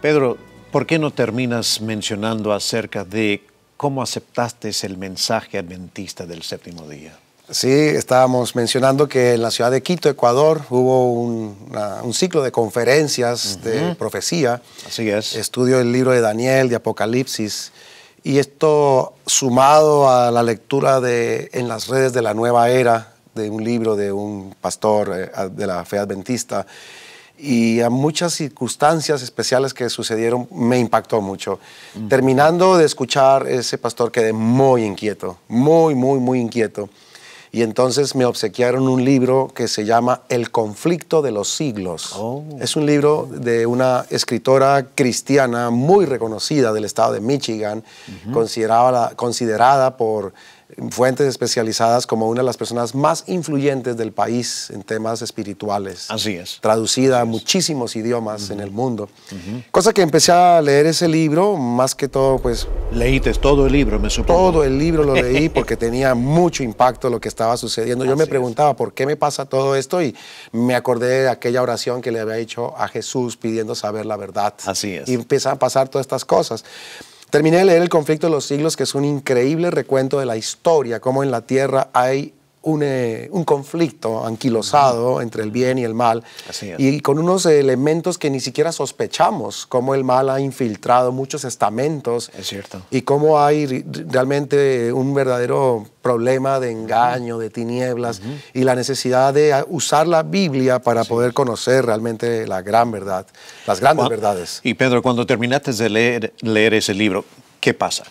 A: Pedro, ¿por qué no terminas mencionando acerca de cómo aceptaste el mensaje adventista del séptimo día?
B: Sí, estábamos mencionando que en la ciudad de Quito, Ecuador, hubo un, ciclo de conferencias de profecía. Así es. Estudio el libro de Daniel, de Apocalipsis. Y esto sumado a la lectura En las redes de la nueva era, de un libro de un pastor eh, de la fe adventista, y a muchas circunstancias especiales que sucedieron, me impactó mucho. Terminando de escuchar ese pastor, quedé muy inquieto, muy, muy, muy inquieto. Y entonces me obsequiaron un libro que se llama El conflicto de los siglos. Oh. Es un libro de una escritora cristiana muy reconocida del estado de Michigan, considerada por fuentes especializadas como una de las personas más influyentes del país en temas espirituales. Así es. Traducida a muchísimos idiomas en el mundo. Cosa que empecé a leer ese libro, más que todo, pues... Leí todo el libro, me supongo. Todo el libro lo leí porque tenía mucho impacto lo que estaba sucediendo. Yo me preguntaba, ¿por qué me pasa todo esto? Y me acordé de aquella oración que le había hecho a Jesús pidiendo saber la verdad. Así es. Y empiezan a pasar todas estas cosas. Terminé de leer El conflicto de los siglos, que es un increíble recuento de la historia, cómo en la Tierra hay eh, un conflicto anquilosado entre el bien y el mal, y con unos elementos que ni siquiera sospechamos, como el mal ha infiltrado muchos estamentos, es cierto. y cómo hay realmente un verdadero problema de engaño, de tinieblas, y la necesidad de ah, usar la Biblia para poder conocer realmente la gran verdad, las grandes verdades.
A: Y Pedro, cuando terminaste de leer, leer ese libro, ¿qué pasa?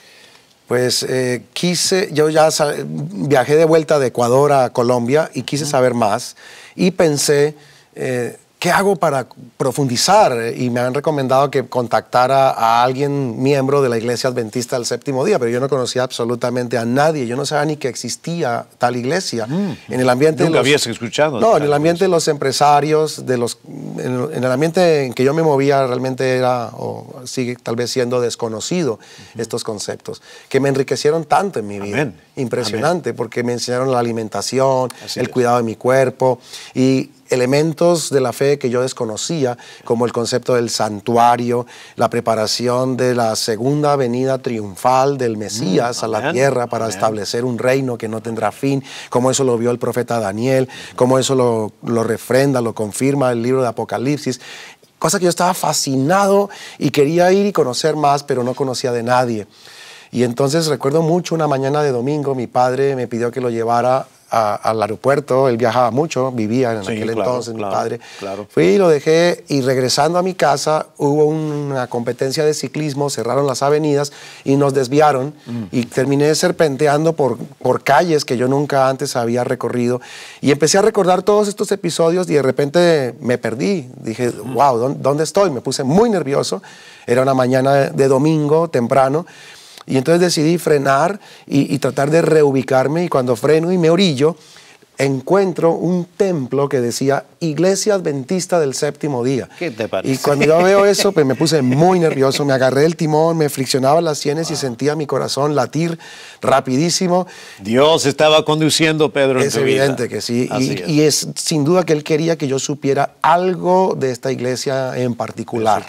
B: pues eh, quise, yo ya viajé de vuelta de Ecuador a Colombia y quise saber más y pensé, eh, ¿qué hago para profundizar? Y me han recomendado que contactara a alguien miembro de la Iglesia Adventista del Séptimo Día, pero yo no conocía absolutamente a nadie. Yo no sabía ni que existía tal iglesia. En el ambiente Nunca habías
A: escuchado. No, en el
B: ambiente de los empresarios, de los, en, el ambiente en que yo me movía realmente era, o sigue tal vez siendo desconocido estos conceptos, que me enriquecieron tanto en mi vida. Amén impresionante porque me enseñaron la alimentación, el cuidado de mi cuerpo y elementos de la fe que yo desconocía, como el concepto del santuario, la preparación de la segunda venida triunfal del Mesías mm, a la tierra para establecer un reino que no tendrá fin, como eso lo vio el profeta Daniel, como eso lo, lo refrenda, lo confirma el libro de Apocalipsis cosa que yo estaba fascinado y quería ir y conocer más, pero no conocía de nadie. Y entonces recuerdo mucho una mañana de domingo, mi padre me pidió que lo llevara al aeropuerto, él viajaba mucho, vivía en aquel entonces, mi padre. Claro. Fui y lo dejé y regresando a mi casa hubo una competencia de ciclismo, cerraron las avenidas y nos desviaron mm. y terminé serpenteando por, por calles que yo nunca antes había recorrido y empecé a recordar todos estos episodios y de repente me perdí, dije, wow, mm. ¿dónde estoy? Me puse muy nervioso, era una mañana de domingo temprano. Y entonces decidí frenar y, tratar de reubicarme y cuando freno y me orillo, encuentro un templo que decía Iglesia Adventista del Séptimo Día.
A: ¿Qué te parece? Y cuando yo veo
B: eso, pues me puse muy nervioso, me agarré el timón, me friccionaba las sienes y ah. sentía mi corazón latir
A: rapidísimo. Dios estaba conduciendo, Pedro. Es en tu evidente que sí. Y
B: es. y sin duda que él quería que yo supiera algo de esta iglesia en particular.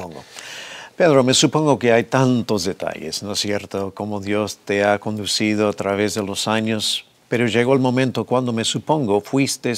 A: Pedro, me supongo que hay tantos detalles, ¿no es cierto? Cómo Dios te ha conducido a través de los años, pero llegó el momento cuando me supongo fuiste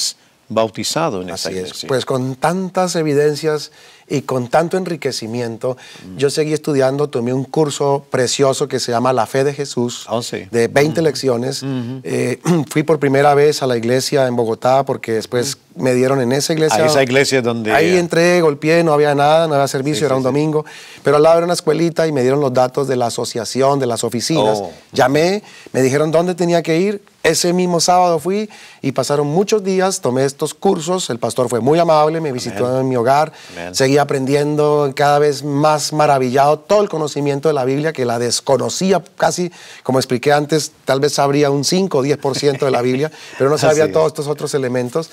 B: bautizado en esa iglesia. Pues con tantas evidencias y con tanto enriquecimiento, mm. yo seguí estudiando, tomé un curso precioso que se llama La Fe de Jesús, oh, de 20 mm. lecciones. Mm-hmm. Eh, fui por primera vez a la iglesia en Bogotá porque después mm. me dieron en esa iglesia. A esa iglesia donde... Ahí entré, golpeé, no había nada, no había servicio, era un domingo, pero al lado era una escuelita y me dieron los datos de la asociación, de las oficinas. Oh. Llamé, me dijeron dónde tenía que ir, ese mismo sábado fui y pasaron muchos días, tomé estos cursos, el pastor fue muy amable, me visitó en mi hogar, seguí aprendiendo cada vez más maravillado todo el conocimiento de la Biblia que la desconocía casi, como expliqué antes, tal vez sabría un 5 o 10% de la Biblia, pero no sabía todos estos otros elementos.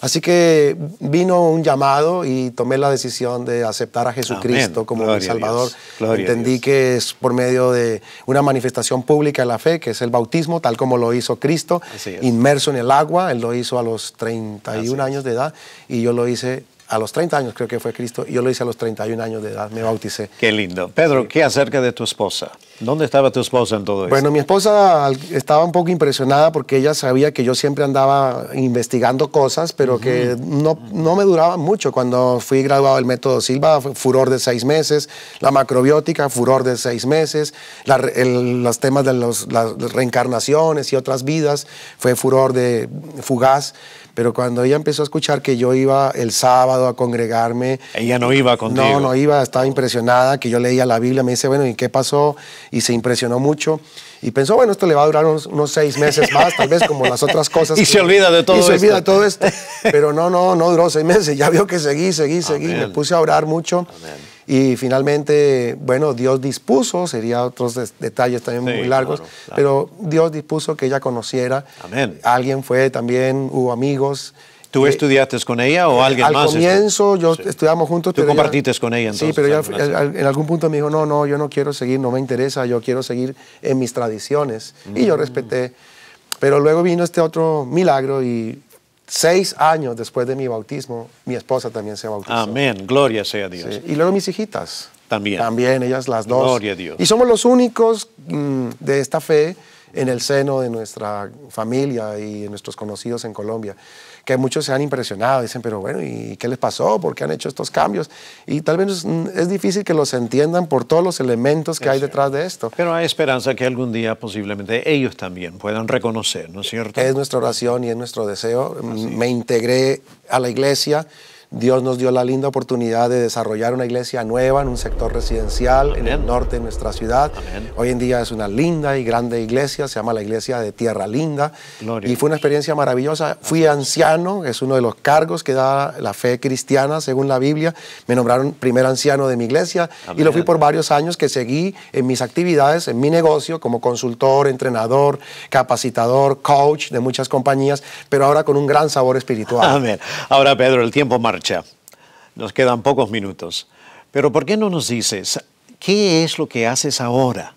B: Así que vino un llamado y tomé la decisión de aceptar a Jesucristo como mi Salvador. Entendí que es por medio de una manifestación pública de la fe, que es el bautismo, tal como lo hizo Cristo, inmerso en el agua. Él lo hizo a los 31 años de edad y yo lo hice a los 30 años creo que fue Cristo, yo lo hice a los 31 años de edad, me bauticé.
A: Qué lindo. Pedro, ¿qué acerca de tu esposa? ¿Dónde estaba tu esposa en todo eso esto? Bueno, mi
B: esposa estaba un poco impresionada porque ella sabía que yo siempre andaba investigando cosas, pero que no, no me duraba mucho. Cuando fui graduado del método Silva, furor de seis meses, la macrobiótica, furor de seis meses, los temas de las reencarnaciones y otras vidas, fue furor de fugaz. Pero cuando ella empezó a escuchar que yo iba el sábado a congregarme...
A: Ella no iba contigo. No, no
B: iba, estaba impresionada, que yo leía la Biblia, me dice, bueno, ¿y qué pasó? Y se impresionó mucho. Y pensó, bueno, esto le va a durar unos, seis meses más, tal vez como las otras cosas. y se olvida de todo esto. Y se olvida de todo esto. Pero no, no, no duró seis meses. Ya vio que seguí, seguí, seguí. Me puse a orar mucho. Amén y finalmente, bueno, Dios dispuso, sería otros detalles también muy largos, pero Dios dispuso que ella conociera. Amén. Alguien fue también, hubo amigos. ¿Tú eh,
A: estudiaste con ella o eh, alguien más? Al
B: comienzo yo estudiamos juntos. ¿Tú compartiste
A: con ella entonces? Sí, pero
B: en algún punto me dijo, no, no, yo no quiero seguir, no me interesa, yo quiero seguir en mis tradiciones. Y yo mm. respeté. Pero luego vino este otro milagro y Seis años después de mi bautismo, mi esposa también se bautizó. Amén, gloria sea a Dios. Y luego mis hijitas. También. También, ellas las dos. Gloria a Dios. Y somos los únicos mm, de esta fe en el seno de nuestra familia y de nuestros conocidos en Colombia que muchos se han impresionado, dicen, pero bueno, ¿y qué les pasó? ¿Por qué han hecho estos cambios? Y tal vez es difícil que los entiendan por todos los elementos que hay detrás de esto.
A: Pero hay esperanza que algún día posiblemente ellos también puedan reconocer, ¿no es cierto? Es nuestra
B: oración y es nuestro deseo. Me integré a la iglesia. Dios nos dio la linda oportunidad de desarrollar una iglesia nueva en un sector residencial en el norte de nuestra ciudad. Hoy en día es una linda y grande iglesia, se llama la iglesia de Tierra Linda. Y fue una experiencia maravillosa. Fui anciano, es uno de los cargos que da la fe cristiana según la Biblia. Me nombraron primer anciano de mi iglesia y lo fui por varios años que seguí en mis actividades, en mi negocio como consultor, entrenador, capacitador, coach de muchas compañías, pero ahora con un gran sabor espiritual. Amén.
A: Ahora, Pedro, el tiempo marcha nos quedan pocos minutos. Pero ¿por qué no nos dices qué es lo que haces ahora?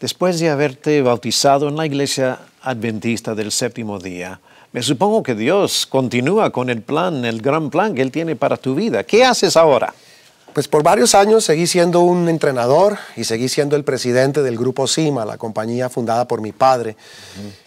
A: Después de haberte bautizado en la iglesia adventista del séptimo día, me supongo que Dios continúa con el plan, el gran plan que Él tiene para tu vida. ¿Qué haces ahora?
B: Pues por varios años seguí siendo un entrenador y seguí siendo el presidente del grupo CIMA, la compañía fundada por mi padre.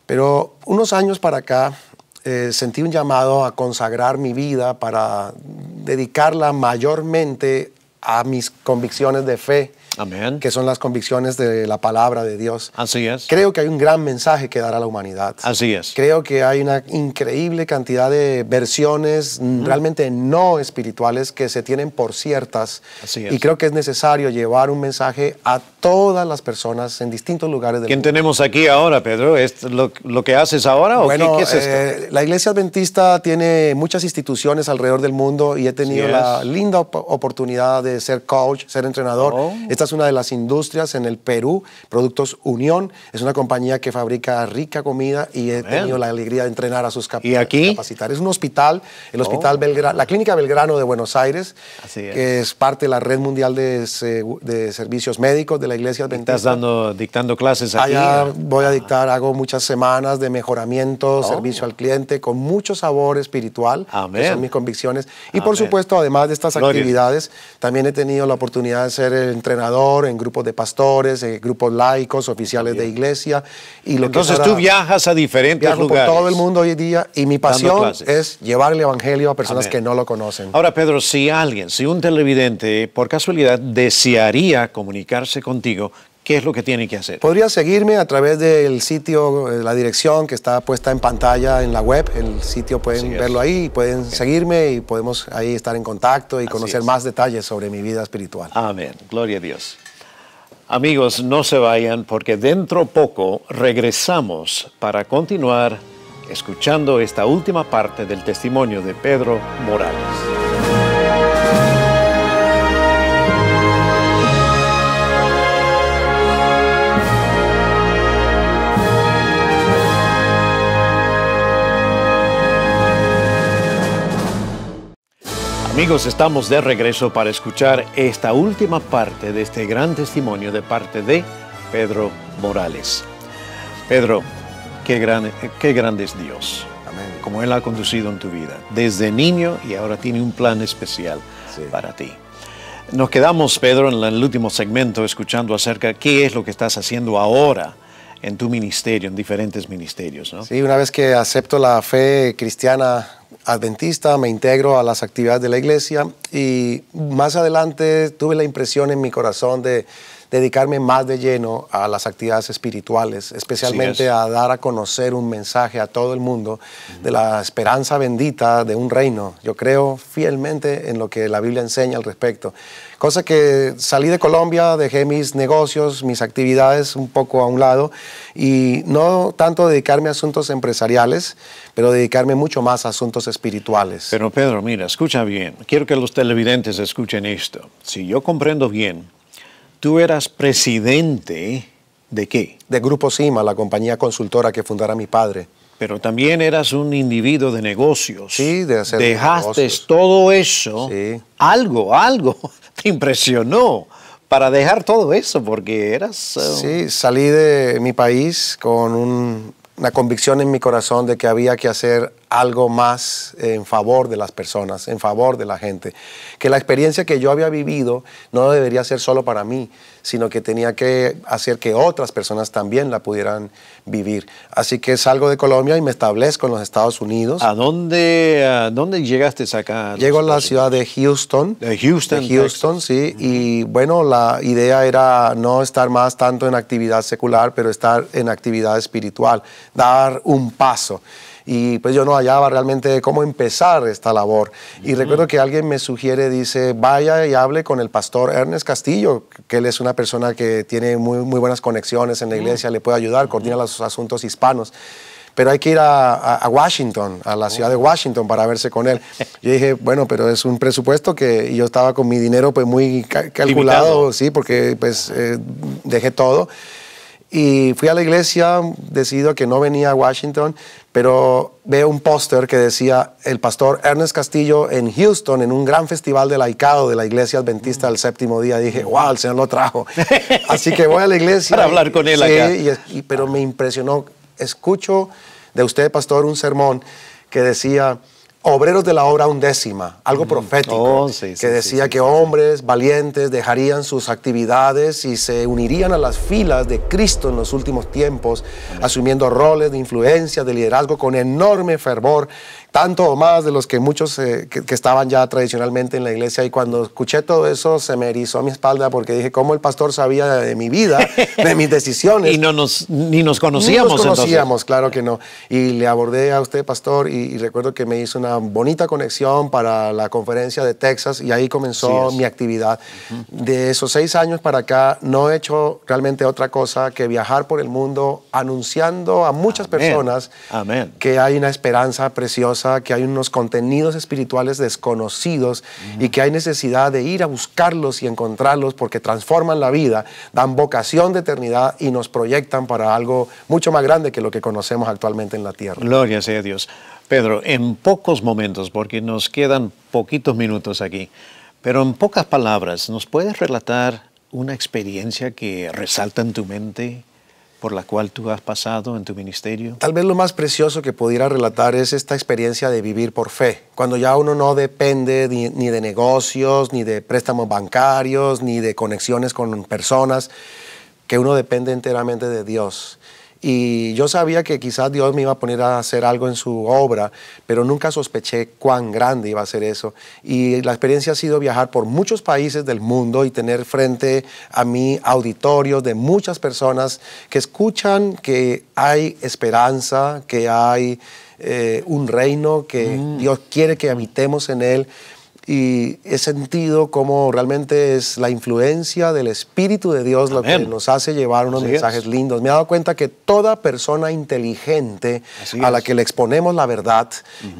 B: Pero unos años para acá eh, sentí un llamado a consagrar mi vida para dedicarla mayormente a mis convicciones de fe Amén. Que son las convicciones de la palabra de Dios. Así es. Creo que hay un gran mensaje que dar a la humanidad. Así es. Creo que hay una increíble cantidad de versiones mm, realmente no espirituales que se tienen por ciertas. Así es. Y creo que es necesario llevar un mensaje a todas las personas en distintos lugares del mundo. ¿Quién
A: tenemos aquí ahora, Pedro? ¿Es lo, que haces ahora qué, es eh,
B: la Iglesia Adventista tiene muchas instituciones alrededor del mundo y he tenido la linda oportunidad de ser coach, ser entrenador. Oh es una de las industrias en el Perú, Productos Unión. Es una compañía que fabrica rica comida y he tenido la alegría de entrenar a sus cap ¿Y aquí? capacitar. Es un hospital, el oh. Hospital Belgrano, la Clínica Belgrano de Buenos Aires, que es parte de la red mundial de, servicios médicos de la Iglesia Adventista. ¿Estás
A: dando, dictando clases aquí? Allá
B: voy a dictar, hago muchas semanas de mejoramiento, oh. servicio al cliente, con mucho sabor espiritual, Amén. son mis convicciones. Y por supuesto, además de estas actividades, también he tenido la oportunidad de ser entrenador en grupos de pastores, eh, grupos laicos, oficiales de iglesia. Y lo Entonces tú viajas
A: a diferentes viajo lugares. todo
B: el mundo hoy día y mi pasión es llevar el Evangelio a personas que no lo conocen.
A: Ahora, Pedro, si alguien, si un televidente por casualidad desearía comunicarse contigo, qué es lo que tiene que hacer.
B: Podría seguirme a través del sitio, eh, la dirección que está puesta en pantalla en la web. El sitio pueden verlo ahí, pueden seguirme y podemos ahí estar en contacto y conocer más detalles sobre mi vida espiritual.
A: Amén. Gloria a Dios. Amigos, no se vayan porque dentro poco regresamos para continuar escuchando esta última parte del testimonio de Pedro Morales. Amigos, estamos de regreso para escuchar esta última parte de este gran testimonio de parte de Pedro Morales. Pedro, qué, grande es Dios. Amén. Como Él ha conducido en tu vida, desde niño y ahora tiene un plan especial para ti. Nos quedamos, Pedro, en el último segmento escuchando acerca de qué es lo que estás haciendo ahora en tu ministerio, en diferentes ministerios.
B: Sí, una vez que acepto la fe cristiana adventista, me integro a las actividades de la iglesia y más adelante tuve la impresión en mi corazón de, dedicarme más de lleno a las actividades espirituales, especialmente a dar a conocer un mensaje a todo el mundo de la esperanza bendita de un reino. Yo creo fielmente en lo que la Biblia enseña al respecto. Cosa que salí de Colombia, dejé mis negocios, mis actividades un poco a un lado y no tanto dedicarme a asuntos empresariales, pero dedicarme mucho más a asuntos espirituales.
A: Pero Pedro, mira, escucha bien. Quiero que los televidentes escuchen esto. Si yo comprendo bien,
B: tú eras presidente de qué? De Grupo Cima, la compañía consultora que fundara mi padre. Pero también eras un individuo de negocios. Sí, de hacer
A: Dejaste todo eso. Sí. Algo, algo te impresionó
B: para dejar todo eso, porque eras... Eh, sí, salí de mi país con una convicción en mi corazón de que había que hacer algo más en favor de las personas, en favor de la gente. Que la experiencia que yo había vivido no debería ser solo para mí, sino que tenía que hacer que otras personas también la pudieran vivir. Así que salgo de Colombia y me establezco en los Estados Unidos. ¿A dónde, dónde llegaste acá? Llego a la ciudad de Houston. De Houston. Houston, sí. Y bueno, la idea era no estar más tanto en actividad secular, pero estar en actividad espiritual, dar un paso y pues yo no hallaba realmente cómo empezar esta labor. Y recuerdo que alguien me sugiere, dice, vaya y hable con el pastor Ernest Castillo, que él es una persona que tiene muy, muy buenas conexiones en la iglesia, le puede ayudar, coordina los asuntos hispanos pero hay que ir a, Washington, a la oh. ciudad de Washington para verse con él. Yo dije, bueno, pero es un presupuesto que yo estaba con mi dinero pues muy calculado, sí, porque pues eh, dejé todo. Y fui a la iglesia decidido que no venía a Washington pero veo un póster que decía el pastor Ernest Castillo en Houston, en un gran festival de laicado de la iglesia adventista del séptimo día. Dije, wow, el Señor lo trajo. Así que voy a la iglesia. Para hablar con él pero me impresionó. Escucho de usted, pastor, un sermón que decía, obreros de la obra undécima, algo mm. profético, oh, que decía que hombres valientes dejarían sus actividades y se unirían a las filas de Cristo en los últimos tiempos, asumiendo roles de influencia, de liderazgo con enorme fervor tanto o más de los que muchos eh, que, estaban ya tradicionalmente en la iglesia. Y cuando escuché todo eso, se me erizó a mi espalda porque dije, ¿cómo el pastor sabía de mi vida, de mis decisiones? y
A: no nos, ni nos conocíamos. No nos conocíamos,
B: claro que no. Y le abordé a usted, pastor, y, recuerdo que me hizo una bonita conexión para la conferencia de Texas y ahí comenzó mi actividad. De esos seis años para acá, no he hecho realmente otra cosa que viajar por el mundo anunciando a muchas personas que hay una esperanza preciosa que hay unos contenidos espirituales desconocidos y que hay necesidad de ir a buscarlos y encontrarlos porque transforman la vida, dan vocación de eternidad y nos proyectan para algo mucho más grande que lo que conocemos actualmente en la tierra.
A: Gloria sea Dios. Pedro, en pocos momentos, porque nos quedan poquitos minutos aquí, pero en pocas palabras, ¿nos puedes relatar una experiencia que resalta en tu mente, por la cual tú has pasado en tu ministerio?
B: Tal vez lo más precioso que pudiera relatar es esta experiencia de vivir por fe, cuando ya uno no depende ni, de negocios, ni de préstamos bancarios, ni de conexiones con personas, que uno depende enteramente de Dios y yo sabía que quizás Dios me iba a poner a hacer algo en su obra, pero nunca sospeché cuán grande iba a ser eso. Y la experiencia ha sido viajar por muchos países del mundo y tener frente a mí auditorios de muchas personas que escuchan que hay esperanza, que hay eh, un reino, que mm. Dios quiere que habitemos en él y he sentido cómo realmente es la influencia del Espíritu de Dios lo que nos hace llevar unos mensajes lindos. Me he dado cuenta que toda persona inteligente a la que le exponemos la verdad,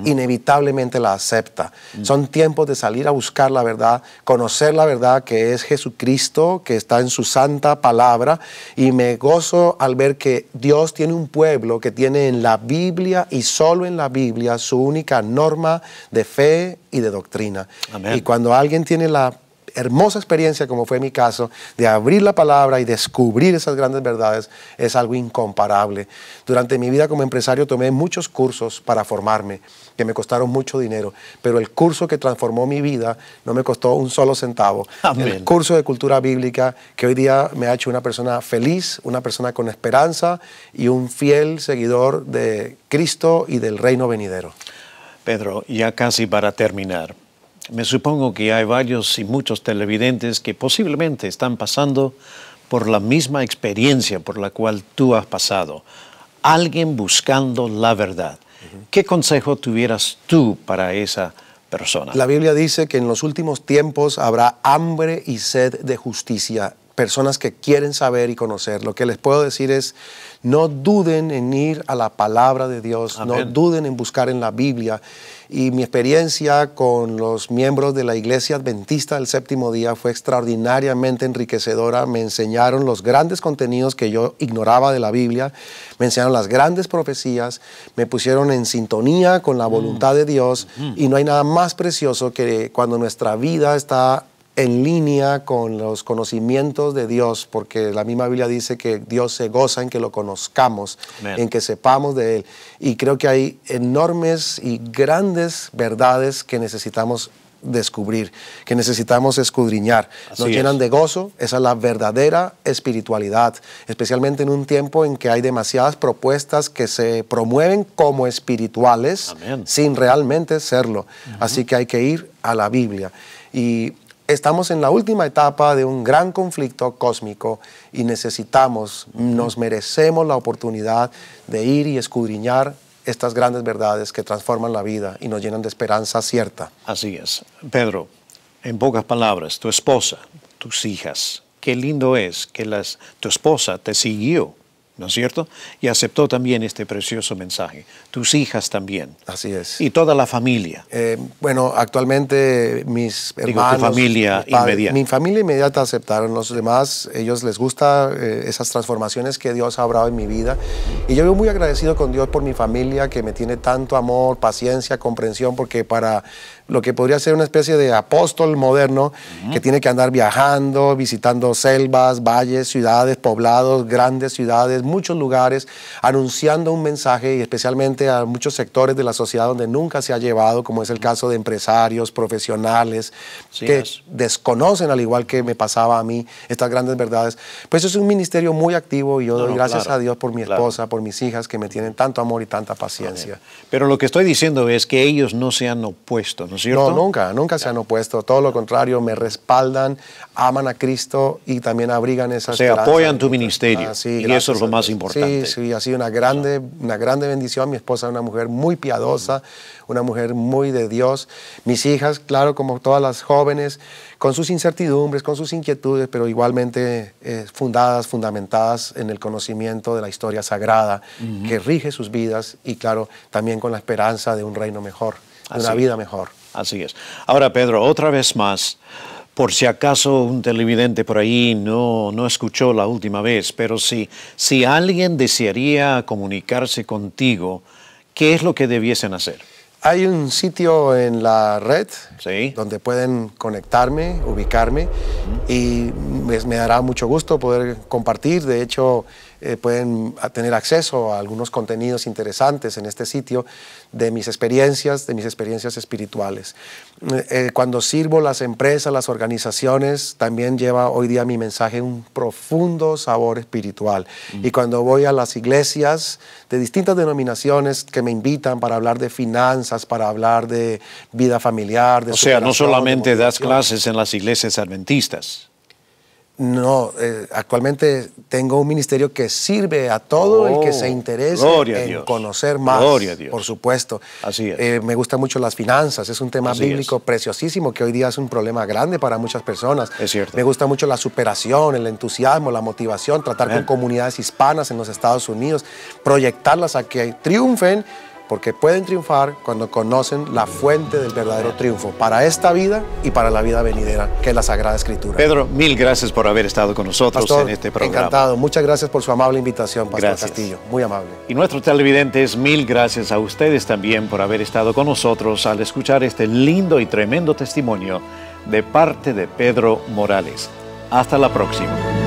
B: inevitablemente la acepta. Son tiempos de salir a buscar la verdad, conocer la verdad que es Jesucristo, que está en su santa palabra, y me gozo al ver que Dios tiene un pueblo que tiene en la Biblia y solo en la Biblia su única norma de fe y de doctrina. Y cuando alguien tiene la hermosa experiencia, como fue mi caso, de abrir la palabra y descubrir esas grandes verdades, es algo incomparable. Durante mi vida como empresario tomé muchos cursos para formarme, que me costaron mucho dinero, pero el curso que transformó mi vida no me costó un solo centavo. El curso de cultura bíblica, que hoy día me ha hecho una persona feliz, una persona con esperanza y un fiel seguidor de Cristo y del reino venidero.
A: Pedro, ya casi para terminar, me supongo que hay varios y muchos televidentes que posiblemente están pasando por la misma experiencia por la cual tú has pasado. Alguien buscando la verdad. ¿Qué consejo tuvieras tú para esa
B: persona? La Biblia dice que en los últimos tiempos habrá hambre y sed de justicia personas que quieren saber y conocer, lo que les puedo decir es, no duden en ir a la palabra de Dios, no duden en buscar en la Biblia. Y mi experiencia con los miembros de la Iglesia Adventista del Séptimo Día fue extraordinariamente enriquecedora. Me enseñaron los grandes contenidos que yo ignoraba de la Biblia, me enseñaron las grandes profecías, me pusieron en sintonía con la mm. voluntad de Dios. Mm. Y no hay nada más precioso que cuando nuestra vida está en línea con los conocimientos de Dios, porque la misma Biblia dice que Dios se goza en que lo conozcamos, en que sepamos de Él. Y creo que hay enormes y grandes verdades que necesitamos descubrir, que necesitamos escudriñar. Así Nos llenan de gozo, esa es la verdadera espiritualidad, especialmente en un tiempo en que hay demasiadas propuestas que se promueven como espirituales sin realmente serlo. Así que hay que ir a la Biblia. Y estamos en la última etapa de un gran conflicto cósmico y necesitamos, nos merecemos la oportunidad de ir y escudriñar estas grandes verdades que transforman la vida y nos llenan de esperanza cierta.
A: Así es. Pedro, en pocas palabras, tu esposa, tus hijas, qué lindo es que las, tu esposa te siguió ¿no es cierto? Y aceptó también este precioso mensaje. Tus hijas también. Así es. Y toda la familia.
B: Eh, bueno, actualmente mis hermanos... tu familia inmediata. Mi familia inmediata aceptaron. Los demás, ellos les gusta eh, esas transformaciones que Dios ha obrado en mi vida. Y yo vivo muy agradecido con Dios por mi familia, que me tiene tanto amor, paciencia, comprensión, porque para lo que podría ser una especie de apóstol moderno, que tiene que andar viajando, visitando selvas, valles, ciudades, poblados, grandes ciudades, muchos lugares anunciando un mensaje y especialmente a muchos sectores de la sociedad donde nunca se ha llevado, como es el caso de empresarios, profesionales, que desconocen, al igual que me pasaba a mí, estas grandes verdades. Pues es un ministerio muy activo y yo doy gracias a Dios por mi esposa, por mis hijas que me tienen tanto amor y tanta paciencia. Pero lo que estoy diciendo es que ellos no se han opuesto, ¿no es cierto? No, nunca, nunca se han opuesto. Todo lo contrario, me respaldan, aman a Cristo y también abrigan esas. Se apoyan
A: tu ministerio. Ah, y eso más importante.
B: Sí, sí, ha sido una grande, una grande bendición. Mi esposa es una mujer muy piadosa, una mujer muy de Dios. Mis hijas, claro, como todas las jóvenes, con sus incertidumbres, con sus inquietudes, pero igualmente eh, fundadas, fundamentadas en el conocimiento de la historia sagrada que rige sus vidas y, claro, también con la esperanza de un reino mejor, de una vida mejor.
A: Así es. Ahora, Pedro, otra vez más, por si acaso un televidente por ahí no, no escuchó la última vez, pero si, si alguien desearía
B: comunicarse contigo, ¿qué es lo que debiesen hacer? Hay un sitio en la red donde pueden conectarme, ubicarme y me, dará mucho gusto poder compartir. De hecho, eh, pueden tener acceso a algunos contenidos interesantes en este sitio de mis experiencias, de mis experiencias espirituales. Eh, cuando sirvo las empresas, las organizaciones, también lleva hoy día mi mensaje un profundo sabor espiritual. Mm. Y cuando voy a las iglesias de distintas denominaciones que me invitan para hablar de finanzas, para hablar de vida familiar, de... O sea, no solamente
A: das clases en las iglesias adventistas.
B: No, eh, actualmente tengo un ministerio que sirve a todo el que se oh, interese en conocer más. Por supuesto. Eh, me gustan mucho las finanzas. Es un tema bíblico preciosísimo que hoy día es un problema grande para muchas personas. Me gusta mucho la superación, el entusiasmo, la motivación, tratar con comunidades hispanas en los Estados Unidos, proyectarlas a que triunfen porque pueden triunfar cuando conocen la fuente del verdadero triunfo para esta vida y para la vida venidera, que es la Sagrada Escritura.
A: Pedro, mil gracias por haber estado con nosotros en este programa. Encantado,
B: muchas gracias por su amable invitación, Pastor Castillo, muy amable.
A: Y nuestros televidentes, mil gracias a ustedes también por haber estado con nosotros al escuchar este lindo y tremendo testimonio de parte de Pedro Morales. Hasta la próxima.